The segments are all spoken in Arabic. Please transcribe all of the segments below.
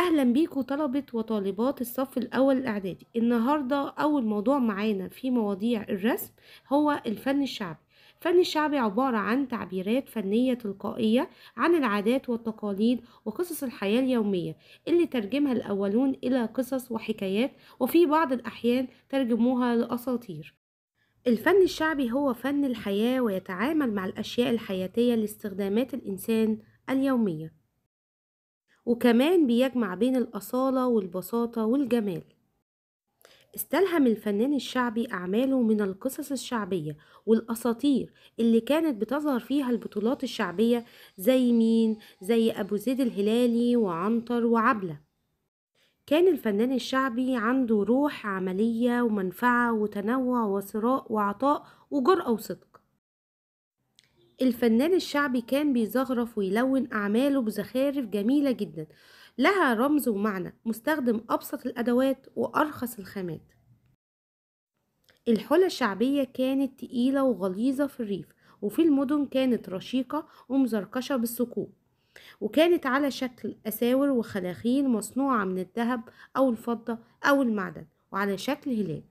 اهلا بيكم طلبة وطالبات الصف الاول الاعدادي النهاردة اول موضوع معانا في مواضيع الرسم هو الفن الشعبي الفن الشعبي عبارة عن تعبيرات فنية تلقائية عن العادات والتقاليد وقصص الحياة اليومية اللي ترجمها الأولون إلى قصص وحكايات وفي بعض الأحيان ترجموها لأساطير الفن الشعبي هو فن الحياة ويتعامل مع الأشياء الحياتية لاستخدامات الإنسان اليومية وكمان بيجمع بين الأصالة والبساطة والجمال استلهم الفنان الشعبي أعماله من القصص الشعبية والأساطير اللي كانت بتظهر فيها البطولات الشعبية زي مين زي أبو زيد الهلالي وعنتر وعبلة كان الفنان الشعبي عنده روح عملية ومنفعة وتنوع وثراء وعطاء وجرأة وصدق الفنان الشعبي كان بيزغرف ويلون أعماله بزخارف جميلة جدا لها رمز ومعنى مستخدم أبسط الأدوات وأرخص الخامات الحلى الشعبية كانت تقيلة وغليظة في الريف وفي المدن كانت رشيقة ومزركشة بالثقوب وكانت على شكل أساور وخلاخيل مصنوعة من الذهب أو الفضة أو المعدن وعلى شكل هلال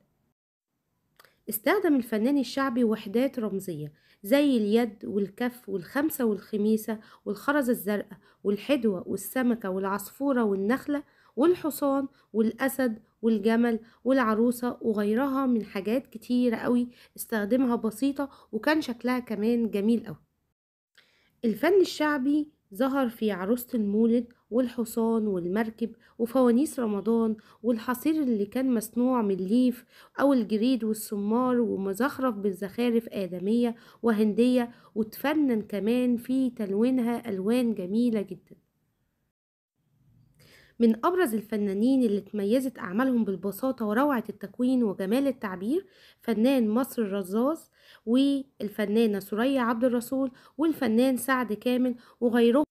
استخدم الفنان الشعبي وحدات رمزية زي اليد والكف والخمسة والخميسة والخرزة الزرقاء والحدوة والسمكة والعصفورة والنخلة والحصان والأسد والجمل والعروسة وغيرها من حاجات كتيرة قوي استخدمها بسيطة وكان شكلها كمان جميل قوي الفن الشعبي ظهر في عروسة المولد والحصان والمركب وفوانيس رمضان والحصير اللي كان مصنوع من الليف أو الجريد والسمار ومزخرف بالزخارف آدمية وهندية وتفنن كمان في تلوينها ألوان جميلة جدا من أبرز الفنانين اللي تميزت أعمالهم بالبساطة وروعة التكوين وجمال التعبير فنان مصر الرزاز والفنانة سوريا عبد الرسول والفنان سعد كامل وغيرهم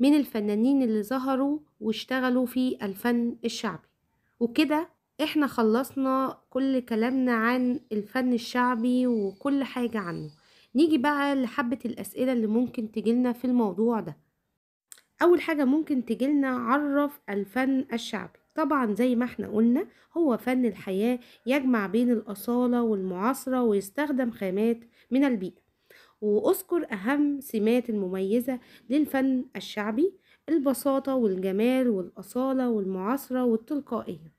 من الفنانين اللي ظهروا واشتغلوا في الفن الشعبي وكده احنا خلصنا كل كلامنا عن الفن الشعبي وكل حاجة عنه نيجي بقى لحبة الأسئلة اللي ممكن تجيلنا في الموضوع ده أول حاجة ممكن تجيلنا عرف الفن الشعبي طبعا زي ما احنا قلنا هو فن الحياة يجمع بين الأصالة والمعاصرة ويستخدم خامات من البيئة وأذكر أهم سمات المميزة للفن الشعبي البساطة والجمال والأصالة والمعاصرة والتلقائية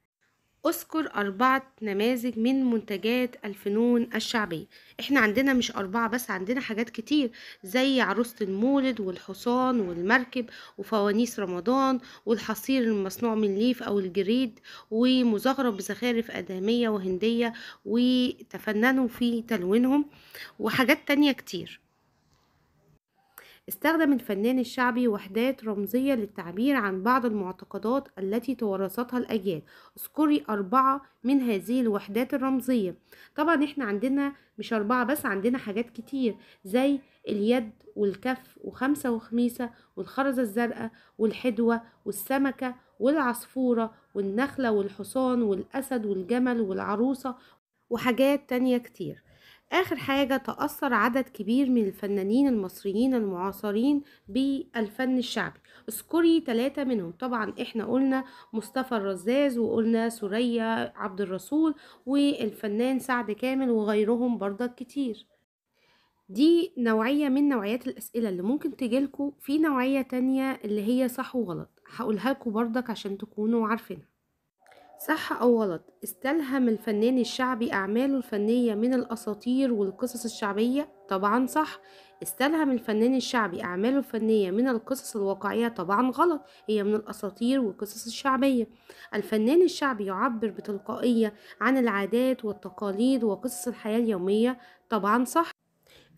أذكر أربعة نماذج من منتجات الفنون الشعبية إحنا عندنا مش أربعة بس عندنا حاجات كتير زي عروسة المولد والحصان والمركب وفوانيس رمضان والحصير المصنوع من ليف أو الجريد ومزخرف بزخارف أدامية وهندية وتفننوا في تلوينهم وحاجات تانية كتير استخدم الفنان الشعبي وحدات رمزية للتعبير عن بعض المعتقدات التي تورثتها الأجيال اذكري أربعة من هذه الوحدات الرمزية طبعا احنا عندنا مش أربعة بس عندنا حاجات كتير زي اليد والكف وخمسة وخميسة والخرزة الزرقاء والحدوة والسمكة والعصفورة والنخلة والحصان والأسد والجمل والعروسة وحاجات تانية كتير آخر حاجة تأثر عدد كبير من الفنانين المصريين المعاصرين بالفن الشعبي اذكري ثلاثة منهم طبعا احنا قلنا مصطفى الرزاز وقلنا سوريا عبد الرسول والفنان سعد كامل وغيرهم برضك كتير دي نوعية من نوعيات الأسئلة اللي ممكن تجيلكوا في نوعية تانية اللي هي صح وغلط هقولها لكم برضك عشان تكونوا عارفينها صح أو غلط استلهم الفنان الشعبي أعماله الفنية من الأساطير والقصص الشعبية طبعا صح استلهم الفنان الشعبي أعماله الفنية من القصص الواقعية طبعا غلط هي من الأساطير والقصص الشعبية الفنان الشعبي يعبر بتلقائية عن العادات والتقاليد وقصص الحياة اليومية طبعا صح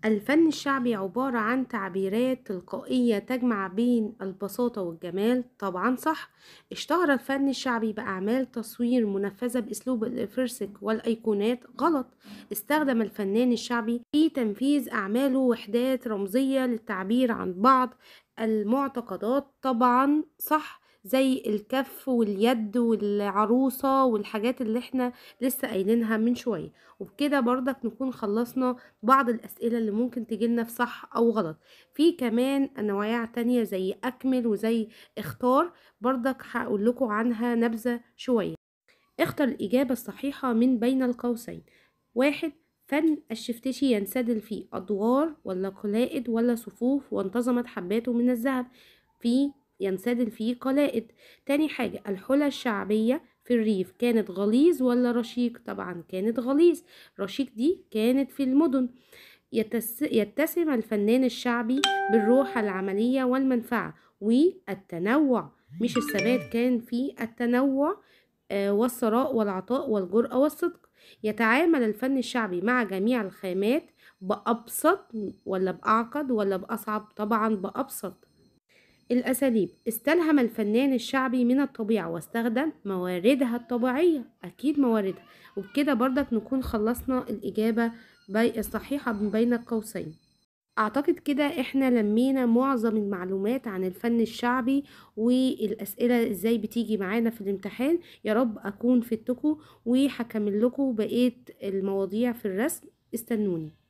الفن الشعبي عبارة عن تعبيرات تلقائية تجمع بين البساطة والجمال طبعا صح اشتهر الفن الشعبي بأعمال تصوير منفذة بأسلوب الفرسك والأيقونات غلط استخدم الفنان الشعبي في تنفيذ أعماله وحدات رمزية للتعبير عن بعض المعتقدات طبعا صح زي الكف واليد والعروسة والحاجات اللي احنا لسه قايلينها من شوية وبكده برضك نكون خلصنا بعض الأسئلة اللي ممكن تجيلنا في صح أو غلط في كمان أنواع تانية زي أكمل وزي اختار برضك هقول لكم عنها نبذة شوية اختر الإجابة الصحيحة من بين القوسين واحد فن الشفتشي ينسدل في أدوار ولا قلائد ولا صفوف وانتظمت حباته من الذهب في ينسدل فيه قلائد تاني حاجة الحلى الشعبية في الريف كانت غليظ ولا رشيق طبعا كانت غليظ رشيق دي كانت في المدن يتس يتسم الفنان الشعبي بالروح العملية والمنفعة والتنوع مش الثبات كان في التنوع آه، والثراء والعطاء والجرأة والصدق يتعامل الفن الشعبي مع جميع الخامات بأبسط ولا بأعقد ولا بأصعب طبعا بأبسط الأساليب استلهم الفنان الشعبي من الطبيعة واستخدم مواردها الطبيعية أكيد مواردها وبكده برضك نكون خلصنا الإجابة الصحيحة من بين القوسين أعتقد كده إحنا لمينا معظم المعلومات عن الفن الشعبي والأسئلة إزاي بتيجي معانا في الامتحان يا رب أكون فدتكم وحكمل لكم بقية المواضيع في الرسم استنوني